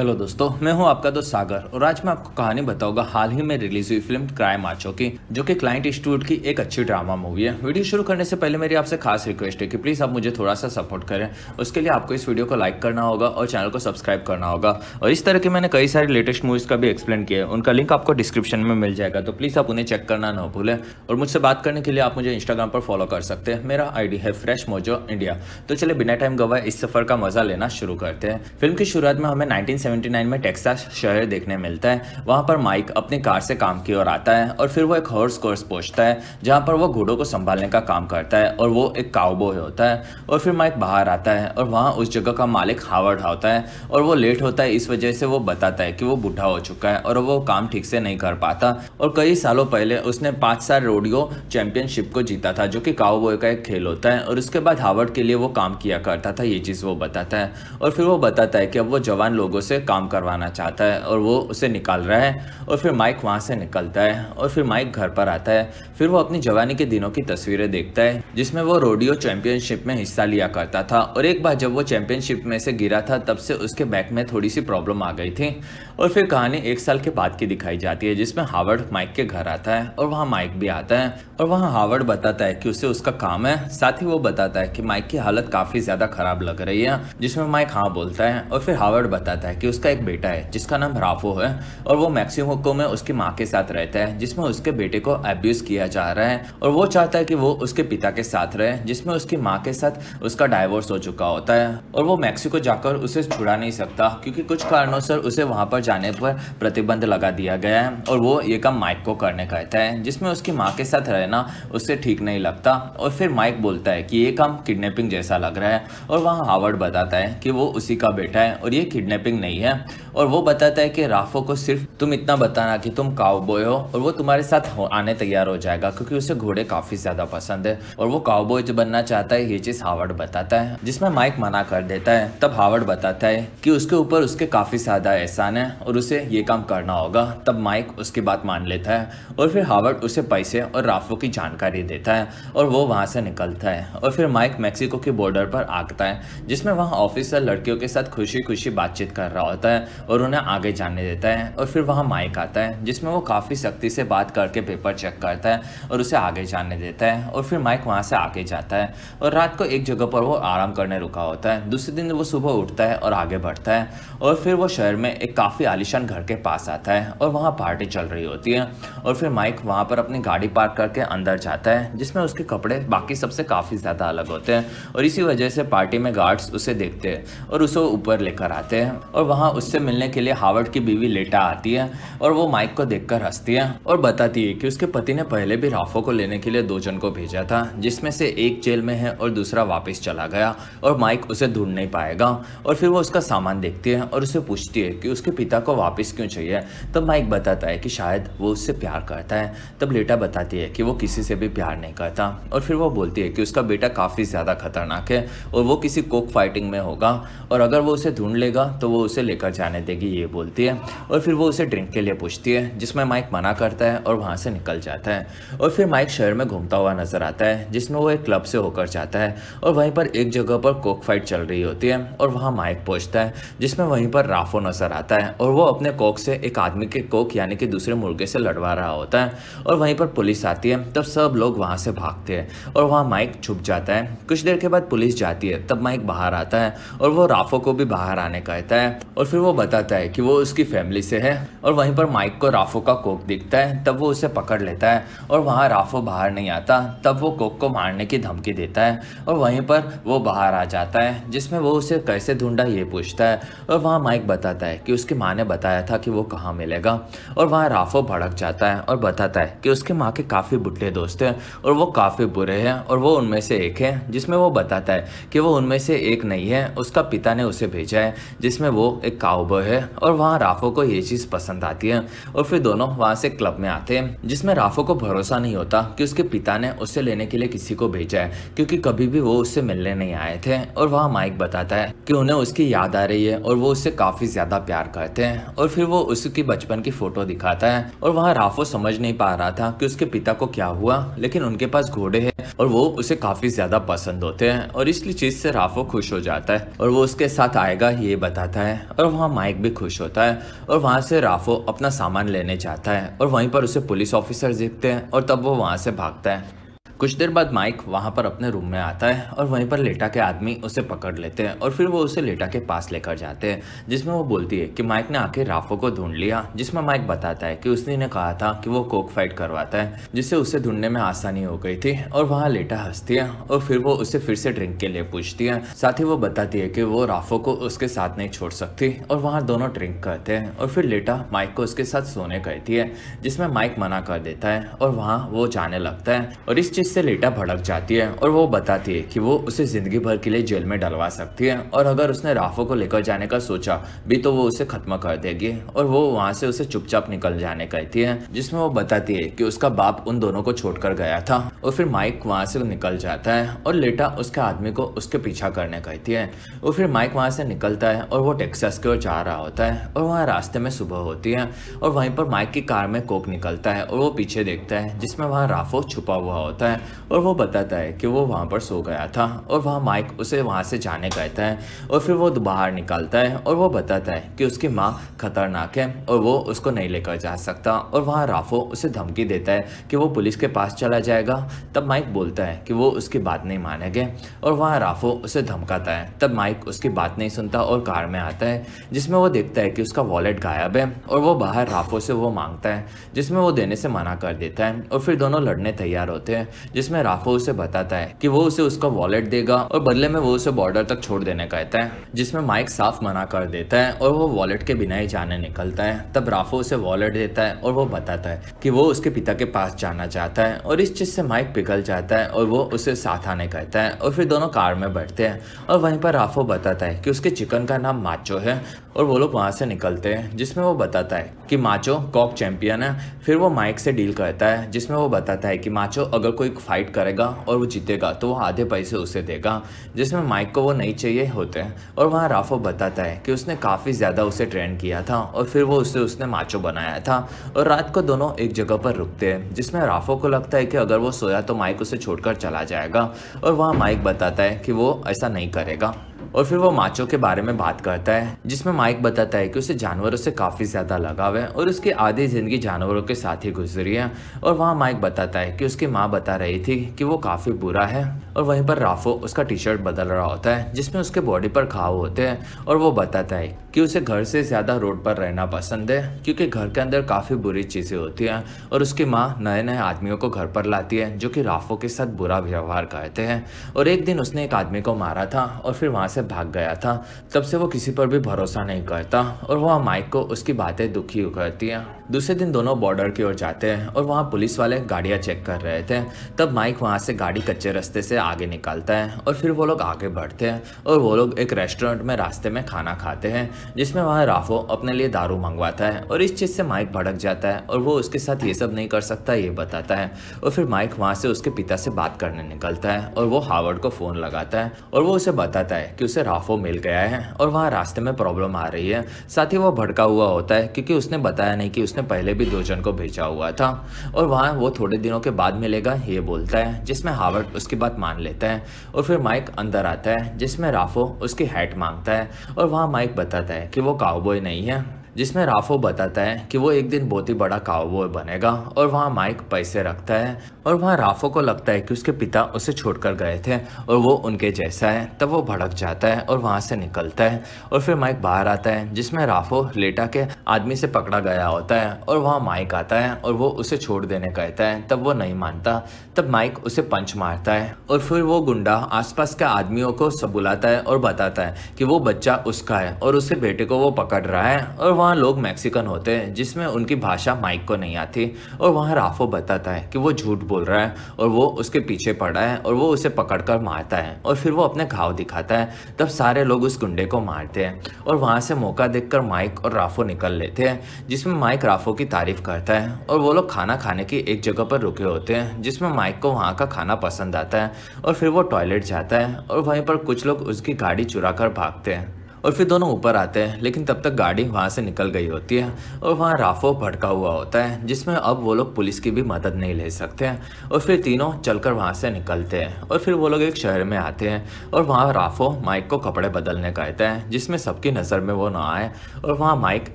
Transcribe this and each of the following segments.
Hello दोस्तों मैं हूं आपका दोस्त सागर और आज मैं आपको कहानी बताऊंगा हाल ही में रिलीज हुई फिल्म क्राइम आचो की जो कि क्लाइंट इंस्टीट्यूट की एक अच्छी ड्रामा मूवी है वीडियो शुरू करने से पहले मेरी आपसे खास रिक्वेस्ट है कि प्लीज़ आप मुझे थोड़ा सा सपोर्ट करें उसके लिए आपको इस वीडियो को लाइक करना होगा और चैनल को सब्सक्राइब करना होगा और इस तरह के मैंने कई सारे लेटेस्ट मूवीज़ का भी एक्सप्लेन किया है उनका लिंक आपको डिस्क्रिप्शन में मिल जाएगा तो प्लीज़ आप उन्हें चेक करना ना भूलें और मुझसे बात करने के लिए आप मुझे इंस्टाग्राम पर फॉलो कर सकते हैं मेरा आईडी है फ्रेश मोजो इंडिया तो चले बिना टाइम गवाए इस सफर का मजा लेना शुरू करते हैं फिल्म की शुरुआत में हमें नाइनटीन 1979 में टेक्सास शहर देखने मिलता है वहाँ पर माइक अपनी कार से काम की ओर आता है और फिर वो एक हॉर्स कोर्स पहुँचता है जहाँ पर वो घोड़ों को संभालने का काम करता है और वो एक काउबॉय होता है और फिर माइक बाहर आता है और वहाँ उस जगह का मालिक हावर्ड होता है और वो लेट होता है इस वजह से वो बताता है कि वो बूढ़ा हो चुका है और वो काम ठीक से नहीं कर पाता और कई सालों पहले उसने पाँच साल रोडियो चैंपियनशिप को जीता था जो कि काउबॉय का एक खेल होता है और उसके बाद हावर्ड के लिए वो काम किया करता था ये चीज़ वो बताता है और फिर वो बताता है कि अब वो जवान लोगों उससे काम करवाना चाहता है और वो उसे निकाल रहा है और फिर माइक वहाँ से निकलता है और फिर माइक घर पर आता है फिर वो अपनी जवानी के दिनों की तस्वीरें देखता है जिसमें वो रोडियो चैंपियनशिप में हिस्सा लिया करता था और एक बार जब वो चैंपियनशिप में से गिरा था तब से उसके बैक में थोड़ी सी प्रॉब्लम आ गई थी और फिर कहानी एक साल के बाद की दिखाई जाती है जिसमें हार्वर्ड माइक के घर आता है और वहाँ माइक भी आता है और वहाँ हार्वर्ड बताता है कि उसे उसका काम है साथ ही वो बताता है कि माइक की हालत काफ़ी ज़्यादा खराब लग रही है जिसमें माइक हाँ बोलता है और फिर हार्वर्ड बताता है कि उसका एक बेटा है जिसका नाम राफो है और वो मैक्सिमको में उसकी माँ के साथ रहता है जिसमें उसके बेटे को एब्यूज़ किया जा रहा है और वो चाहता है कि वो उसके पिता के साथ रहे जिसमें उसकी माँ के साथ उसका डाइवोर्स हो चुका होता है और वो मैक्सिको जाकर उसे छुड़ा नहीं सकता क्योंकि कुछ कारणों से उसे वहाँ पर जाने पर प्रतिबंध लगा दिया गया है और वो ये काम माइक को करने कहता है जिसमें उसकी माँ के साथ रहना उससे ठीक नहीं लगता और फिर माइक बोलता है कि ये काम किडनेपिंग जैसा लग रहा है और वहाँ हावर्ड बताता है कि वो उसी का बेटा है और ये किडनेपिंग नहीं आई है और वो बताता है कि राफो को सिर्फ तुम इतना बताना कि तुम काउबॉय हो और वो तुम्हारे साथ आने तैयार हो जाएगा क्योंकि उसे घोड़े काफ़ी ज़्यादा पसंद है और वो काउबॉय बनना चाहता है ये चीज़ हावर्ड बताता है जिसमें माइक मना कर देता है तब हावर्ड बताता है कि उसके ऊपर उसके काफ़ी ज़्यादा एहसान है और उसे ये काम करना होगा तब माइक उसकी बात मान लेता है और फिर हावर्ड उसे पैसे और राफो की जानकारी देता है और वो वहां से निकलता है और फिर माइक मेक्सिको के बॉर्डर पर आगता है जिसमें वहां ऑफिसर लड़कियों के साथ खुशी खुशी बातचीत कर रहा रहा होता है और उन्हें आगे जाने देता है और फिर वहाँ माइक आता है जिसमें वो काफ़ी सख्ती से बात करके पेपर चेक करता है और उसे आगे जाने देता है और फिर माइक वहाँ से आगे जाता है और रात को एक जगह पर वो आराम करने रुका होता है दूसरे दिन वो सुबह उठता है और आगे बढ़ता है और फिर वो शहर में एक काफ़ी आलिशान घर के पास आता है और वहाँ पार्टी चल रही होती है और फिर माइक वहाँ पर अपनी गाड़ी पार्क करके अंदर जाता है जिसमें उसके कपड़े बाकी सबसे काफ़ी ज़्यादा अलग होते हैं और इसी वजह से पार्टी में गार्ड्स उसे देखते हैं और उसे ऊपर लेकर आते हैं और वहाँ उससे मिलने के लिए हावर्ड की बीवी लेटा आती है और वो माइक को देख कर हंसती है और बताती है कि उसके पति ने पहले भी राफो को लेने के लिए दो जन को भेजा था जिसमें से एक जेल में है और दूसरा वापस चला गया और माइक उसे ढूंढ नहीं पाएगा और फिर वो उसका सामान देखती है और उसे पूछती है कि उसके पिता को वापस क्यों चाहिए तब माइक बताता है कि शायद वो उससे प्यार करता है तब लेटा बताती है कि वो किसी से भी प्यार नहीं करता और फिर वो बोलती है कि उसका बेटा काफ़ी ज़्यादा खतरनाक है और वो किसी कोक फाइटिंग में होगा और अगर वो उसे ढूंढ लेगा तो वो उसे उसे लेकर जाने देगी ये बोलती है और फिर वो उसे ड्रिंक के लिए पूछती है जिसमें माइक मना करता है और वहाँ से निकल जाता है और फिर माइक शहर में घूमता हुआ नजर आता है जिसमें वो एक क्लब से होकर जाता है और वहीं पर एक जगह पर कोक फाइट चल रही होती है और वहाँ माइक पहुँचता है जिसमें वहीं पर राफो नजर आता है और वो अपने कोक से एक आदमी के कोक यानी कि दूसरे मुर्गे से लड़वा रहा होता है और वहीं पर पुलिस आती है तब सब लोग वहाँ से भागते हैं और वहाँ माइक छुप जाता है कुछ देर के बाद पुलिस जाती है तब माइक बाहर आता है और वो राफो को भी बाहर आने कहता है और फिर वो बताता है कि वो उसकी फैमिली से है और वहीं पर माइक को राफो का कोक दिखता है तब वो उसे पकड़ लेता है और वहाँ राफो बाहर नहीं आता तब वो कोक को मारने की धमकी देता है और वहीं पर वो बाहर आ जाता है जिसमें वो उसे कैसे ढूंढा ये पूछता है और वहाँ माइक बताता है कि उसकी माँ ने बताया था कि वो कहाँ मिलेगा और वहाँ राफो भड़क जाता है और बताता है कि उसकी माँ के काफ़ी बुढ़े दोस्त हैं और वो काफ़ी बुरे हैं और वो उनमें से एक है जिसमें वो बताता है कि वो उनमें से एक नहीं है उसका पिता ने उसे भेजा है जिसमें वो एक काउबॉय है और वहाँ राफो को ये चीज़ पसंद आती है और फिर दोनों वहाँ से क्लब में आते हैं जिसमें राफो को भरोसा नहीं होता कि उसके पिता ने उसे लेने के लिए किसी को भेजा है क्योंकि कभी भी वो उससे मिलने नहीं आए थे और वहाँ माइक बताता है कि उन्हें उसकी याद आ रही है और वो उससे काफ़ी ज़्यादा प्यार करते हैं और फिर वो उसकी बचपन की फ़ोटो दिखाता है और वहाँ राफो समझ नहीं पा रहा था कि उसके पिता को क्या हुआ लेकिन उनके पास घोड़े है और वो उसे काफ़ी ज़्यादा पसंद होते हैं और इसलिए चीज़ से राफो खुश हो जाता है और वो उसके साथ आएगा ये बताता है और वहाँ माइक भी खुश होता है और वहाँ से राफो अपना सामान लेने जाता है और वहीं पर उसे पुलिस ऑफिसर देखते हैं और तब वो वहाँ से भागता है कुछ देर बाद माइक वहाँ पर अपने रूम में आता है और वहीं पर लेटा के आदमी उसे पकड़ लेते हैं और फिर वो उसे लेटा के पास लेकर जाते हैं जिसमें वो बोलती है कि माइक ने आके राफो को ढूंढ लिया जिसमें माइक बताता है कि उसने कहा था कि वो कोक फाइट करवाता है जिससे उसे ढूंढने में आसानी हो गई थी और वहाँ लेटा हंसती है और फिर वो उसे फिर से ड्रिंक के लिए पूछती है साथ ही वो बताती है कि वो राफो को उसके साथ नहीं छोड़ सकती और वहाँ दोनों ड्रिंक करते हैं और फिर लेटा माइक को उसके साथ सोने कहती है जिसमें माइक मना कर देता है और वहाँ वो जाने लगता है और इस चीज़ इससे लेटा भड़क जाती है और वो बताती है कि वो उसे ज़िंदगी भर के लिए जेल में डलवा सकती है और अगर उसने राफो को लेकर जाने का सोचा भी तो वो उसे ख़त्म कर देगी और वो वहाँ से उसे चुपचाप निकल जाने कहती है जिसमें वो बताती है कि उसका बाप उन दोनों को छोड़कर गया था और फिर माइक वहाँ से निकल जाता है और लेटा उसके आदमी को उसके पीछा करने कहती है और फिर माइक वहाँ से निकलता है और वो टेक्सास की ओर जा रहा होता है और वहाँ रास्ते में सुबह होती है और वहीं पर माइक की कार में कोक निकलता है और वो पीछे देखता है जिसमें वहाँ राफो छुपा हुआ होता है और वो बताता है कि वो वहाँ पर सो गया था और वहाँ माइक उसे वहाँ से जाने कहता है और फिर वो बाहर निकालता है और वो बताता है कि उसकी माँ खतरनाक है और वो उसको नहीं लेकर जा सकता और वहाँ राफो उसे धमकी देता है कि वो पुलिस के पास चला जाएगा तब माइक बोलता है कि वो उसकी बात नहीं मानेंगे और वहाँ राफो उसे धमकाता है तब माइक उसकी बात नहीं सुनता और कार में आता है जिसमें वो देखता है कि उसका वॉलेट गायब है और वो बाहर राफो से वो मांगता है जिसमें वो देने से मना कर देता है और फिर दोनों लड़ने तैयार होते हैं जिसमें राफो उसे बताता है कि वो उसे उसका वॉलेट देगा और बदले में वो उसे बॉर्डर तक छोड़ देने कहता है जिसमें माइक साफ मना कर देता है और वो वॉलेट के बिना ही जाने निकलता है तब राफो उसे वॉलेट देता है और वो बताता है कि वो उसके पिता के पास जाना चाहता है और इस चीज़ से माइक पिघल जाता है और वो उसे साथ आने कहता है और फिर दोनों कार में बैठते हैं और वहीं पर राफो बताता है कि उसके चिकन का नाम माचो है और वो लोग वहाँ से निकलते हैं जिसमें वो बताता है कि माचो कॉक चैम्पियन है फिर वो माइक से डील करता है जिसमें वो बताता है कि माचो अगर कोई फाइट करेगा और वो जीतेगा तो वो आधे पैसे उसे देगा जिसमें माइक को वो नहीं चाहिए होते हैं और वहाँ राफो बताता है कि उसने काफ़ी ज़्यादा उसे ट्रेन किया था और फिर वो उसे उसने माचो बनाया था और रात को दोनों एक जगह पर रुकते हैं जिसमें राफो को लगता है कि अगर वो सोया तो माइक उसे छोड़ चला जाएगा और वहाँ माइक बताता है कि वो ऐसा नहीं करेगा और फिर वो माचो के बारे में बात करता है जिसमें माइक बताता है कि उसे जानवरों से काफ़ी ज़्यादा लगाव है और उसकी आधी ज़िंदगी जानवरों के साथ ही गुजरी है और वहाँ माइक बताता है कि उसकी माँ बता रही थी कि वो काफ़ी बुरा है और वहीं पर राफो उसका टी शर्ट बदल रहा होता है जिसमें उसके बॉडी पर घाव होते हैं और वो बताता है कि उसे घर से ज़्यादा रोड पर रहना पसंद है क्योंकि घर के अंदर काफ़ी बुरी चीज़ें होती हैं और उसकी माँ नए नए आदमियों को घर पर लाती है जो कि राफों के साथ बुरा व्यवहार करते हैं और एक दिन उसने एक आदमी को मारा था और फिर वहाँ से भाग गया था तब से वो किसी पर भी भरोसा नहीं करता और वह माइक को उसकी बातें दुखी करती हैं दूसरे दिन दोनों बॉर्डर की ओर जाते हैं और वहाँ पुलिस वाले गाड़ियाँ चेक कर रहे थे तब माइक वहाँ से गाड़ी कच्चे रास्ते से आगे निकालता है और फिर वो लोग आगे बढ़ते हैं और वो लोग एक रेस्टोरेंट में रास्ते में खाना खाते हैं जिसमें वहाँ राफो अपने लिए दारू मंगवाता है और इस चीज़ से माइक भड़क जाता है और वो उसके साथ ये सब नहीं कर सकता ये बताता है और फिर माइक वहाँ से उसके पिता से बात करने निकलता है और वो हावर्ड को फ़ोन लगाता है और वो उसे बताता है कि उसे राफो मिल गया है और वहाँ रास्ते में प्रॉब्लम आ रही है साथ ही वो भड़का हुआ होता है क्योंकि उसने बताया नहीं कि उसने पहले भी दो जन को भेजा हुआ था और वहाँ वो थोड़े दिनों के बाद मिलेगा ये बोलता है जिसमें हावर्ड उसकी बात मान लेता है और फिर माइक अंदर आता है जिसमें राफो उसकी हैट मांगता है और वहाँ माइक बताता tệ cái vô cầu bơi này nhé. जिसमें राफो बताता है कि वो एक दिन बहुत ही बड़ा काउबॉय बनेगा और वहाँ माइक पैसे रखता है और वहाँ राफो को लगता है कि उसके पिता उसे छोड़कर गए थे और वो उनके जैसा है तब वो भड़क जाता है और वहाँ से निकलता है और फिर माइक बाहर आता है जिसमें राफो लेटा के आदमी से पकड़ा गया होता है और वहाँ माइक आता है और वो उसे छोड़ देने कहता है तब वो नहीं मानता तब माइक उसे पंच मारता है और फिर वो गुंडा आसपास के आदमियों को सब बुलाता है और बताता है कि वो बच्चा उसका है और उसके बेटे को वो पकड़ रहा है और वहाँ लोग मैक्सिकन होते हैं जिसमें उनकी भाषा माइक को नहीं आती और वहाँ राफो बताता है कि वो झूठ बोल रहा है और वो उसके पीछे पड़ा है और वो उसे पकड़कर मारता है और फिर वो अपने घाव दिखाता है तब सारे लोग उस गुंडे को मारते हैं और वहाँ से मौका देख माइक और राफो निकल लेते हैं जिसमें माइक राफो की तारीफ करता है और वो लोग खाना खाने की एक जगह पर रुके होते हैं जिसमें माइक को वहाँ का खाना पसंद आता है और फिर वो टॉयलेट जाता है और वहीं पर कुछ लोग उसकी गाड़ी चुरा कर भागते हैं और फिर दोनों ऊपर आते हैं लेकिन तब तक गाड़ी वहाँ से निकल गई होती है और वहाँ राफो भटका हुआ होता है जिसमें अब वो लोग पुलिस की भी मदद नहीं ले सकते हैं और फिर तीनों चलकर वहाँ से निकलते हैं और फिर वो लोग एक शहर में आते हैं और वहाँ राफो माइक को कपड़े बदलने कहते है जिसमें सबकी नज़र में वो ना आए और वहाँ माइक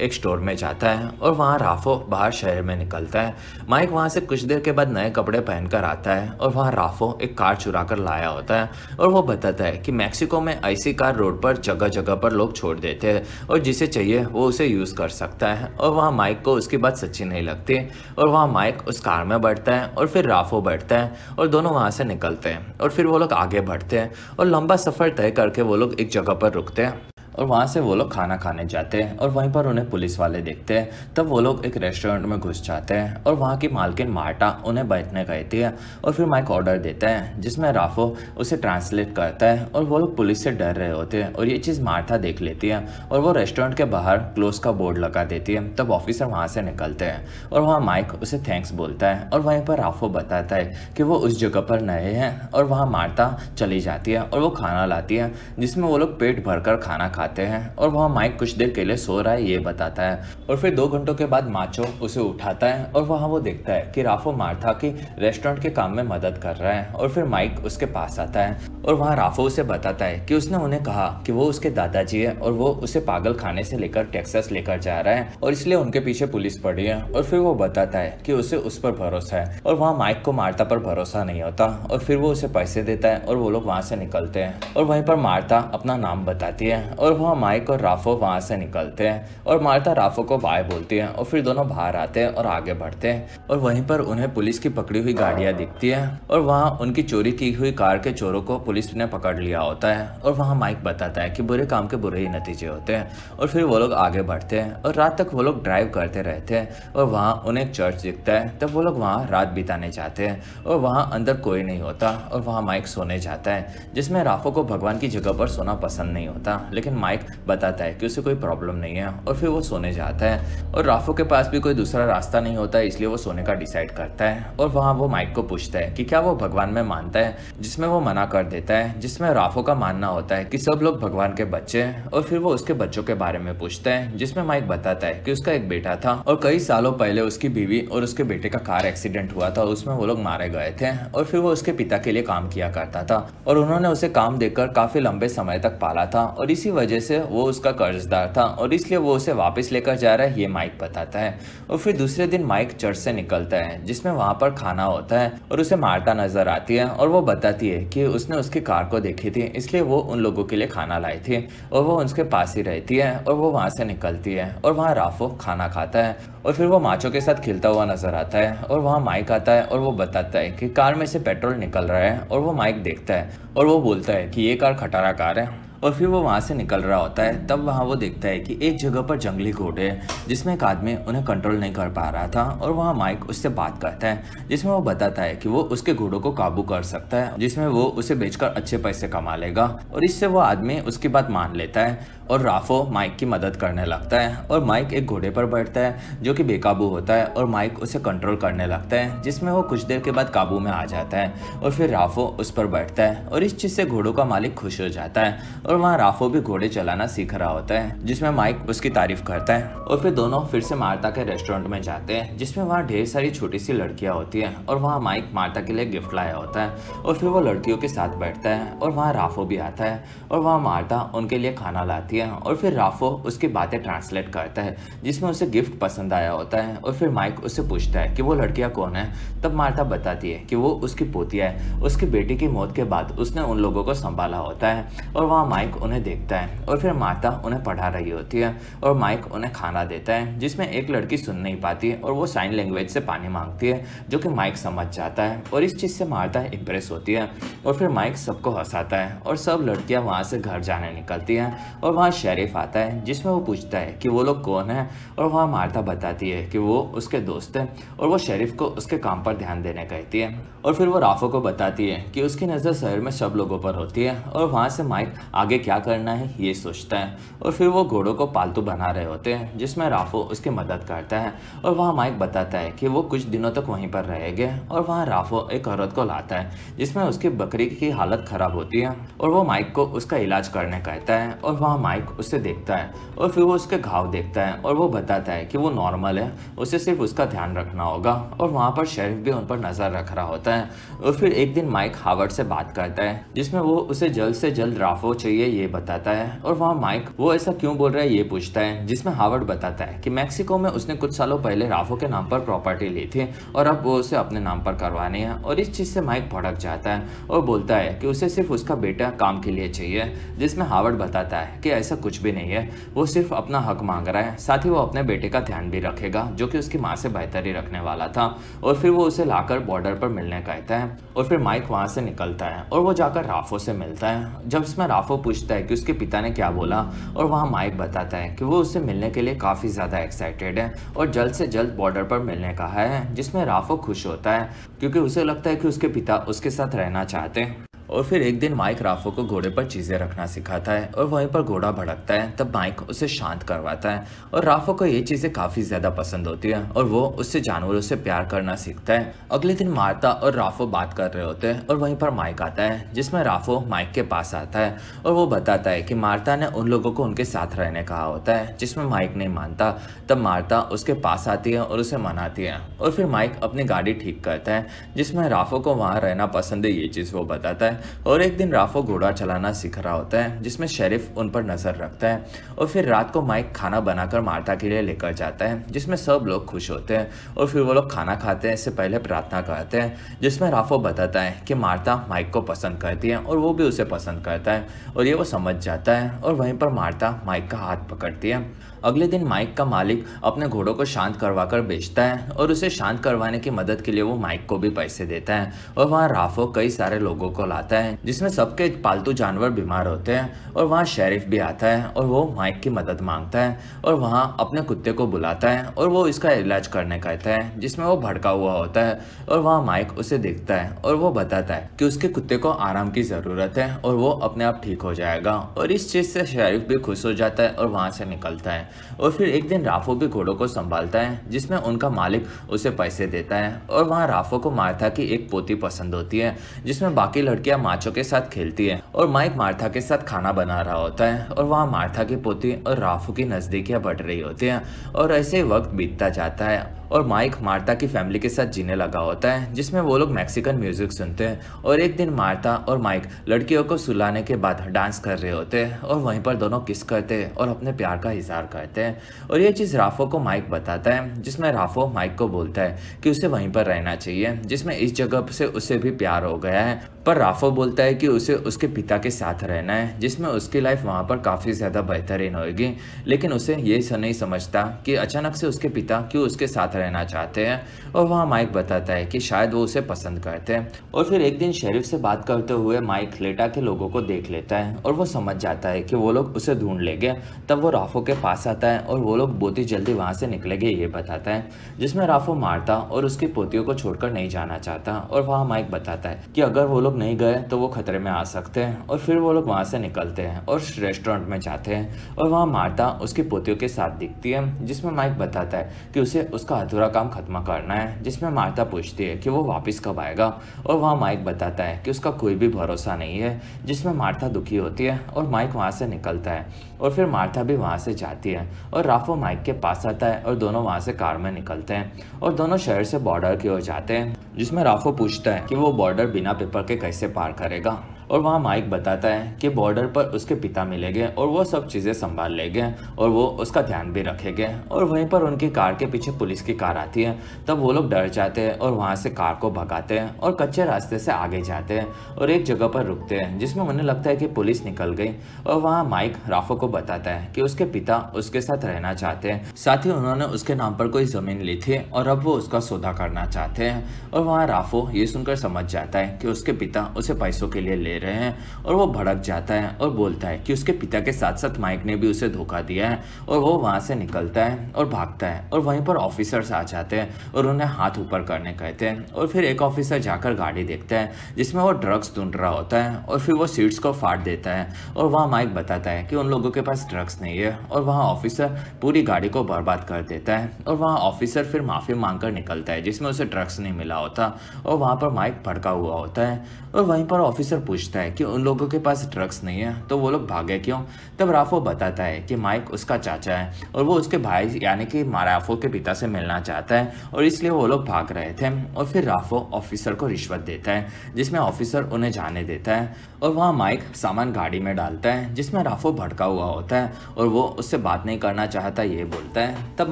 एक स्टोर में जाता है और वहाँ राफो बाहर शहर में निकलता है माइक वहाँ से कुछ देर के बाद नए कपड़े पहनकर आता है और वहाँ राफो एक कार चुरा कर लाया होता है और वो बताता है कि मैक्सिको में ऐसी कार रोड पर जगह जगह पर लोग छोड़ देते हैं और जिसे चाहिए वो उसे यूज़ कर सकता है और वहाँ माइक को उसकी बात सच्ची नहीं लगती और वहाँ माइक उस कार में बैठता है और फिर राफो बैठता है और दोनों वहाँ से निकलते हैं और फिर वो लोग आगे बढ़ते हैं और लंबा सफ़र तय करके वो लोग एक जगह पर रुकते हैं और वहाँ से वो लोग खाना खाने जाते हैं और वहीं पर उन्हें पुलिस वाले देखते हैं तब वो लोग एक रेस्टोरेंट में घुस जाते हैं और वहाँ की मालकिन मार्टा उन्हें बैठने कहती है और फिर माइक ऑर्डर देता है जिसमें राफो उसे ट्रांसलेट करता है और वो लोग पुलिस से डर रहे होते हैं और ये चीज़ मार्टा देख लेती है और वो रेस्टोरेंट के बाहर क्लोज का बोर्ड लगा देती है तब ऑफिसर वहाँ से निकलते हैं और वहाँ माइक उसे थैंक्स बोलता है और वहीं पर राफो बताता है कि वो उस जगह पर नए हैं और वहाँ मार्टा चली जाती है और वो खाना लाती है जिसमें वो लोग पेट भर खाना खा आते हैं और वहाँ माइक कुछ देर के लिए सो रहा है ये बताता है और फिर दो घंटों के बाद माचो उसे उठाता है और वहाँ वो देखता है कि राफो मार्था की रेस्टोरेंट के काम में मदद कर रहा है और फिर माइक उसके पास आता है और वहाँ राफो उसे बताता है कि उसने उन्हें कहा कि वो उसके दादाजी है और वो उसे पागल खाने से लेकर टेक्सास लेकर जा रहा है और इसलिए उनके पीछे पुलिस पड़ी है और फिर वो बताता है कि उसे उस पर भरोसा है और वहाँ माइक को मार्ता पर भरोसा नहीं होता और फिर वो उसे पैसे देता है और वो लोग वहाँ से निकलते हैं और वहीं पर मार्ता अपना नाम बताती है और जब वहाँ माइक और राफो वहाँ से निकलते हैं और मार्ता राफो को बाय बोलती है और फिर दोनों बाहर आते हैं और आगे बढ़ते हैं और वहीं पर उन्हें पुलिस की पकड़ी हुई गाड़ियाँ दिखती है और वहाँ उनकी चोरी की हुई कार के चोरों को पुलिस ने पकड़ लिया होता है और वहाँ माइक बताता है कि बुरे काम के बुरे ही नतीजे होते हैं और फिर वो लोग आगे बढ़ते हैं और रात तक वो लोग ड्राइव करते रहते हैं और वहाँ उन्हें एक चर्च दिखता है तब वो लोग वहाँ रात बिताने जाते हैं और वहाँ अंदर कोई नहीं होता और वहाँ माइक सोने जाता है जिसमें राफो को भगवान की जगह पर सोना पसंद नहीं होता लेकिन माइक बताता है कि उसे कोई प्रॉब्लम नहीं है और फिर वो सोने जाता है और राफो के पास भी कोई दूसरा रास्ता नहीं होता है इसलिए वो सोने का डिसाइड करता है और वहाँ वो माइक को पूछता है कि क्या वो भगवान में मानता है जिसमें वो मना कर देता है जिसमें राफो का मानना होता है कि सब लोग भगवान के बच्चे हैं और फिर वो उसके बच्चों के बारे में पूछता है जिसमें माइक बताता है कि उसका एक बेटा था और कई सालों पहले उसकी बीवी और उसके बेटे का कार एक्सीडेंट हुआ था उसमें वो लोग मारे गए थे और फिर वो उसके पिता के लिए काम किया करता था और उन्होंने उसे काम देकर काफी लंबे समय तक पाला था और इसी वजह वजह से वो उसका कर्जदार था और इसलिए वो उसे वापस लेकर जा रहा है ये माइक बताता है और फिर दूसरे दिन माइक चर्च से निकलता है जिसमें वहाँ पर खाना होता है और उसे मारता नजर आती है और वो बताती है कि उसने उसकी कार को देखी थी इसलिए वो उन लोगों के लिए खाना लाई थी और वो उसके पास ही रहती है और वो वहाँ से निकलती है और वहाँ राफो खाना खाता है और फिर वो माचो के साथ खिलता हुआ नजर आता है और वहाँ माइक आता है और वो बताता है कि कार में से पेट्रोल निकल रहा है और वो माइक देखता है और वो बोलता है कि ये कार खटारा कार है और फिर वो वहाँ से निकल रहा होता है तब वहाँ वो देखता है कि एक जगह पर जंगली घोड़े जिसमें एक आदमी उन्हें कंट्रोल नहीं कर पा रहा था और वहाँ माइक उससे बात करता है जिसमें वो बताता है कि वो उसके घोड़ों को काबू कर सकता है जिसमें वो उसे बेचकर अच्छे पैसे कमा लेगा और इससे वो आदमी उसकी बात मान लेता है और राफो माइक की मदद करने लगता है और माइक एक घोड़े पर बैठता है जो कि बेकाबू होता है और माइक उसे कंट्रोल करने लगता है जिसमें वो कुछ देर के बाद काबू में आ जाता है और फिर राफो उस पर बैठता है और इस चीज़ से घोड़ों का मालिक खुश हो जाता है और वहाँ राफो भी घोड़े चलाना सीख रहा होता है जिसमें माइक उसकी तारीफ करता है और फिर दोनों फिर से मार्ता के रेस्टोरेंट में जाते हैं जिसमें वहाँ ढेर सारी छोटी सी लड़कियाँ होती हैं और वहाँ माइक मार्ता के लिए गिफ्ट लाया होता है और फिर वो लड़कियों के साथ बैठता है और वहाँ राफो भी आता है और वहाँ मार्ता उनके लिए खाना लाती है जाती है और फिर राफो उसकी बातें ट्रांसलेट करता है जिसमें उसे गिफ्ट पसंद आया होता है और फिर माइक उससे पूछता है कि वो लड़कियाँ कौन है तब मार्था बताती है कि वो उसकी पोतिया है उसकी बेटी की मौत के बाद उसने उन लोगों को संभाला होता है और वहाँ माइक उन्हें देखता है और फिर माता उन्हें पढ़ा रही होती है और माइक उन्हें खाना देता है जिसमें एक लड़की सुन नहीं पाती है और वो साइन लैंग्वेज से पानी मांगती है जो कि माइक समझ जाता है और इस चीज़ से मार्था इम्प्रेस होती है और फिर माइक सबको हंसाता है और सब लड़कियाँ वहाँ से घर जाने निकलती हैं और वहाँ वहाँ शरीफ आता है जिसमें वो पूछता है कि वो लोग कौन हैं और वहाँ मारता बताती है कि वो उसके दोस्त हैं और वो शरीफ को उसके काम पर ध्यान देने कहती है और फिर वो राफो को बताती है कि उसकी नज़र शहर में सब लोगों पर होती है और वहाँ से माइक आगे क्या करना है ये सोचता है और फिर वो घोड़ों को पालतू बना रहे होते हैं जिसमें राफो उसकी मदद करता है और वहाँ माइक बताता है कि वो कुछ दिनों तक वहीं पर गए और वहाँ राफो एक औरत को लाता है जिसमें उसकी बकरी की हालत ख़राब होती है और वो माइक को उसका इलाज करने कहता है और वहाँ माइक माइक उसे देखता है और फिर वो उसके घाव देखता है और वो बताता है कि वो नॉर्मल है उसे सिर्फ उसका ध्यान रखना होगा और वहाँ पर शेरिफ भी उन पर नज़र रख रहा होता है और फिर एक दिन माइक हावर्ड से बात करता है जिसमें वो उसे जल्द से जल्द राफो चाहिए ये बताता है और वहाँ माइक वो ऐसा क्यों बोल रहा है ये पूछता है जिसमें हावर्ड बताता है कि मैक्सिको में उसने कुछ सालों पहले राफो के नाम पर प्रॉपर्टी ली थी और अब वो उसे अपने नाम पर करवानी है और इस चीज़ से माइक भड़क जाता है और बोलता है कि उसे सिर्फ उसका बेटा काम के लिए चाहिए जिसमें हावर्ड बताता है कि ऐसा कुछ भी नहीं है वो सिर्फ अपना हक मांग रहा है साथ ही वो अपने बेटे का ध्यान भी रखेगा जो कि उसकी माँ से बेहतर ही रखने वाला था और फिर वो उसे लाकर बॉर्डर पर मिलने कहता है और फिर माइक वहाँ से निकलता है और वो जाकर राफो से मिलता है जब इसमें राफो पूछता है कि उसके पिता ने क्या बोला और वहाँ माइक बताता है कि वो उसे मिलने के लिए काफ़ी ज़्यादा एक्साइटेड है और जल्द से जल्द बॉर्डर पर मिलने कहा है जिसमें राफो खुश होता है क्योंकि उसे लगता है कि उसके पिता उसके साथ रहना चाहते हैं और फिर एक दिन माइक राफो को घोड़े पर चीज़ें रखना सिखाता है और वहीं पर घोड़ा भड़कता है तब माइक उसे शांत करवाता है और राफो को ये चीज़ें काफ़ी ज़्यादा पसंद होती है और वो उससे जानवरों से प्यार करना सीखता है अगले दिन मार्ता और राफो बात कर रहे होते हैं और वहीं पर माइक आता है जिसमें राफो माइक के पास आता है और वो बताता है कि मार्ता ने उन लोगों को उनके साथ रहने कहा होता है जिसमें माइक नहीं मानता तब मार्ता उसके पास आती है और उसे मनाती है और फिर माइक अपनी गाड़ी ठीक करता है जिसमें राफो को वहाँ रहना पसंद है ये चीज़ वो बताता है है और एक दिन राफो घोड़ा चलाना सीख रहा होता है जिसमें शेरिफ उन पर नज़र रखता है और फिर रात को माइक खाना बनाकर मार्था के लिए लेकर जाता है जिसमें सब लोग खुश होते हैं और फिर वो लोग खाना खाते हैं इससे पहले प्रार्थना करते हैं जिसमें राफो बताता है कि मार्ता माइक को पसंद करती है और वो भी उसे पसंद करता है और ये वो समझ जाता है और वहीं पर मार्ता माइक का हाथ पकड़ती है अगले दिन माइक का मालिक अपने घोड़ों को शांत करवा कर बेचता है और उसे शांत करवाने की मदद के लिए वो माइक को भी पैसे देता है और वहाँ राफो कई सारे लोगों को लाता है जिसमें सबके पालतू जानवर बीमार होते हैं और वहाँ शेरिफ भी आता है और वो माइक की मदद मांगता है और वहाँ अपने कुत्ते को बुलाता है और वो इसका इलाज करने कहता है जिसमें वो भड़का हुआ होता है और वहाँ माइक उसे देखता है और वो बताता है कि उसके कुत्ते को आराम की ज़रूरत है और वो अपने आप ठीक हो जाएगा और इस चीज़ से शेरिफ भी खुश हो जाता है और वहाँ से निकलता है और फिर एक दिन राफो भी घोड़ों को संभालता है जिसमें उनका मालिक उसे पैसे देता है और वहाँ राफो को मार्था की एक पोती पसंद होती है जिसमें बाकी लड़कियाँ माचो के साथ खेलती है और माइक मार्था के साथ खाना बना रहा होता है और वहाँ मार्था की पोती और राफो की नज़दीकियाँ बढ़ रही होती हैं और ऐसे वक्त बीतता जाता है और माइक मार्ता की फैमिली के साथ जीने लगा होता है जिसमें वो लोग मैक्सिकन म्यूजिक सुनते हैं और एक दिन मार्ता और माइक लड़कियों को सुलाने के बाद डांस कर रहे होते हैं और वहीं पर दोनों किस करते हैं और अपने प्यार का इजहार करते हैं और ये चीज़ राफो को माइक बताता है जिसमें राफो माइक को बोलता है कि उसे वहीं पर रहना चाहिए जिसमें इस जगह से उसे भी प्यार हो गया है पर राफो बोलता है कि उसे उसके पिता के साथ रहना है जिसमें उसकी लाइफ वहाँ पर काफ़ी ज़्यादा बेहतरीन होगी लेकिन उसे ये नहीं समझता कि अचानक से उसके पिता क्यों उसके साथ रहना चाहते हैं और वहाँ माइक बताता है कि शायद वो उसे पसंद करते हैं और फिर एक दिन शेरिफ से बात करते हुए माइक लेटा के लोगों को देख लेता है और वो समझ जाता है कि वो लोग उसे ढूंढ लेंगे तब वो राफो के पास आता है और वो लोग बहुत ही जल्दी वहाँ से निकलेंगे ये बताता है जिसमें राफो मारता और उसकी पोतियों को छोड़कर नहीं जाना चाहता और वहाँ माइक बताता है कि अगर वो लोग लोग नहीं गए तो वो खतरे में आ सकते हैं और फिर वो लोग वहाँ से निकलते हैं और रेस्टोरेंट में जाते हैं और वहाँ मार्ता उसकी पोतियों के साथ दिखती है जिसमें माइक बताता है कि उसे उसका अधूरा काम खत्म करना है जिसमें मार्ता पूछती है कि वो वापस कब आएगा और वहाँ माइक बताता है कि उसका कोई भी भरोसा नहीं है जिसमें मार्था दुखी होती है और माइक वहाँ से निकलता है और फिर मार्था भी वहाँ से जाती है और राफो माइक के पास आता है और दोनों वहाँ से कार में निकलते हैं और दोनों शहर से बॉर्डर की ओर जाते हैं जिसमें राफो पूछता है कि वो बॉर्डर बिना पेपर के कैसे पार करेगा और वहाँ माइक बताता है कि बॉर्डर पर उसके पिता मिले गए और वो सब चीज़ें संभाल ले गए और वो उसका ध्यान भी रखे गए और वहीं पर उनकी कार के पीछे पुलिस की कार आती है तब वो लोग डर जाते हैं और वहाँ से कार को भगाते हैं और कच्चे रास्ते से आगे जाते हैं और एक जगह पर रुकते हैं जिसमें उन्हें लगता है कि पुलिस निकल गई और वहाँ माइक राफो को बताता है कि उसके पिता उसके साथ रहना चाहते हैं साथ ही उन्होंने उसके नाम पर कोई ज़मीन ली थी और अब वो उसका सौदा करना चाहते हैं और वहाँ राफो ये सुनकर समझ जाता है कि उसके पिता उसे पैसों के लिए ले रहे हैं और वो भड़क जाता है और बोलता है कि उसके पिता के साथ साथ माइक ने भी उसे धोखा दिया है और वो वहाँ से निकलता है और भागता है और वहीं पर ऑफिसर्स आ जाते हैं और उन्हें हाथ ऊपर करने कहते हैं और फिर एक ऑफिसर जाकर गाड़ी देखता है जिसमें वो ड्रग्स ढूंढ रहा होता है और फिर वो सीट्स को फाड़ देता है और वहाँ माइक बताता है कि उन लोगों के पास ड्रग्स नहीं है और वहाँ ऑफिसर पूरी गाड़ी को बर्बाद कर देता है और वहाँ ऑफिसर फिर माफ़ी मांग कर निकलता है जिसमें उसे ड्रग्स नहीं मिला होता और वहाँ पर माइक भड़का हुआ होता है और वहीं पर ऑफिसर पूछ पूछता है कि उन लोगों के पास ड्रग्स नहीं है तो वो लोग भागे क्यों तब राफो बताता है कि माइक उसका चाचा है और वो उसके भाई यानी कि राफो के पिता से मिलना चाहता है और इसलिए वो लोग भाग रहे थे और फिर राफो ऑफिसर को रिश्वत देता है जिसमें ऑफिसर उन्हें जाने देता है और वहाँ माइक सामान गाड़ी में डालता है जिसमें राफो भड़का हुआ होता है और वो उससे बात नहीं करना चाहता ये बोलता है तब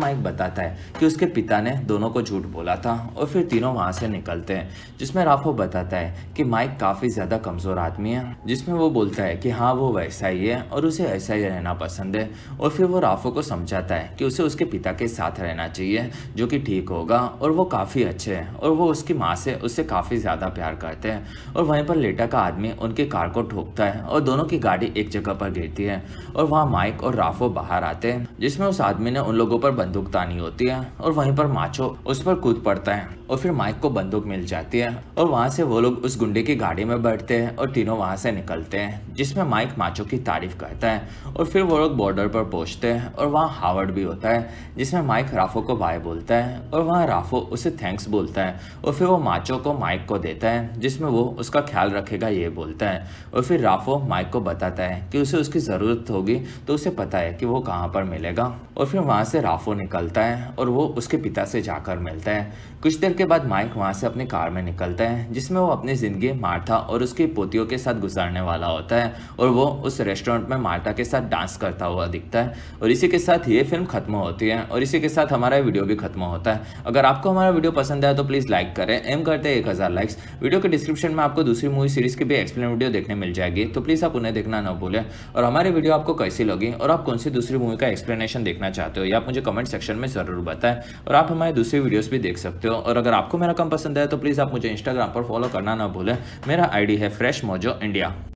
माइक बताता है कि उसके पिता ने दोनों को झूठ बोला था और फिर तीनों वहाँ से निकलते हैं जिसमें राफो बताता है कि माइक काफ़ी ज़्यादा कमज़ोर बात में है जिसमें वो बोलता है कि हाँ वो वैसा ही है और उसे ऐसा ही रहना पसंद है और फिर वो राफो को समझाता है कि उसे उसके पिता के साथ रहना चाहिए जो कि ठीक होगा और वो काफ़ी अच्छे हैं और वो उसकी माँ से उससे काफ़ी ज़्यादा प्यार करते हैं और वहीं पर लेटा का आदमी उनके कार को ठोकता है और दोनों की गाड़ी एक जगह पर गिरती है और वहाँ माइक और राफो बाहर आते हैं जिसमें उस आदमी ने उन लोगों पर बंदूक तानी होती है और वहीं पर माचो उस पर कूद पड़ता है और फिर माइक को बंदूक मिल जाती है और वहाँ से वो लोग उस गुंडे की गाड़ी में बैठते हैं और तीनों वहाँ से निकलते हैं जिसमें माइक माचो की तारीफ करता है और फिर वो लोग बॉर्डर पर पहुँचते हैं और वहाँ हावर्ड भी होता है जिसमें माइक राफो को बाय बोलता है और वहाँ राफो उसे थैंक्स बोलता है और फिर वो माचो को माइक को देता है जिसमें वो उसका ख्याल रखेगा ये बोलता है और फिर राफो माइक को बताता है कि उसे उसकी ज़रूरत होगी तो उसे पता है कि वो कहाँ पर मिलेगा और फिर वहाँ से राफो निकलता है और वो उसके पिता से जाकर मिलता है कुछ देर के बाद माइक वहाँ से अपनी कार में निकलता है जिसमें वो अपनी ज़िंदगी मारता और उसकी पोतियों लड़कियों के साथ गुजारने वाला होता है और वो उस रेस्टोरेंट में मार्ता के साथ डांस करता हुआ दिखता है और इसी के साथ ये फिल्म खत्म होती है और इसी के साथ हमारा वीडियो भी खत्म होता है अगर आपको हमारा वीडियो पसंद आया तो प्लीज़ लाइक करें एम करते हैं एक हज़ार लाइक्स वीडियो के डिस्क्रिप्शन में आपको दूसरी मूवी सीरीज़ की भी एक्सप्लेन वीडियो देखने मिल जाएगी तो प्लीज़ आप उन्हें देखना ना भूलें और हमारी वीडियो आपको कैसी लगी और आप कौन सी दूसरी मूवी का एक्सप्लेनेशन देखना चाहते हो या आप मुझे कमेंट सेक्शन में ज़रूर बताएं और आप हमारे दूसरी वीडियोस भी देख सकते हो और अगर आपको मेरा कम पसंद आया तो प्लीज़ आप मुझे इंस्टाग्राम पर फॉलो करना ना भूलें मेरा आईडी है फ्रेश मोजो इंडिया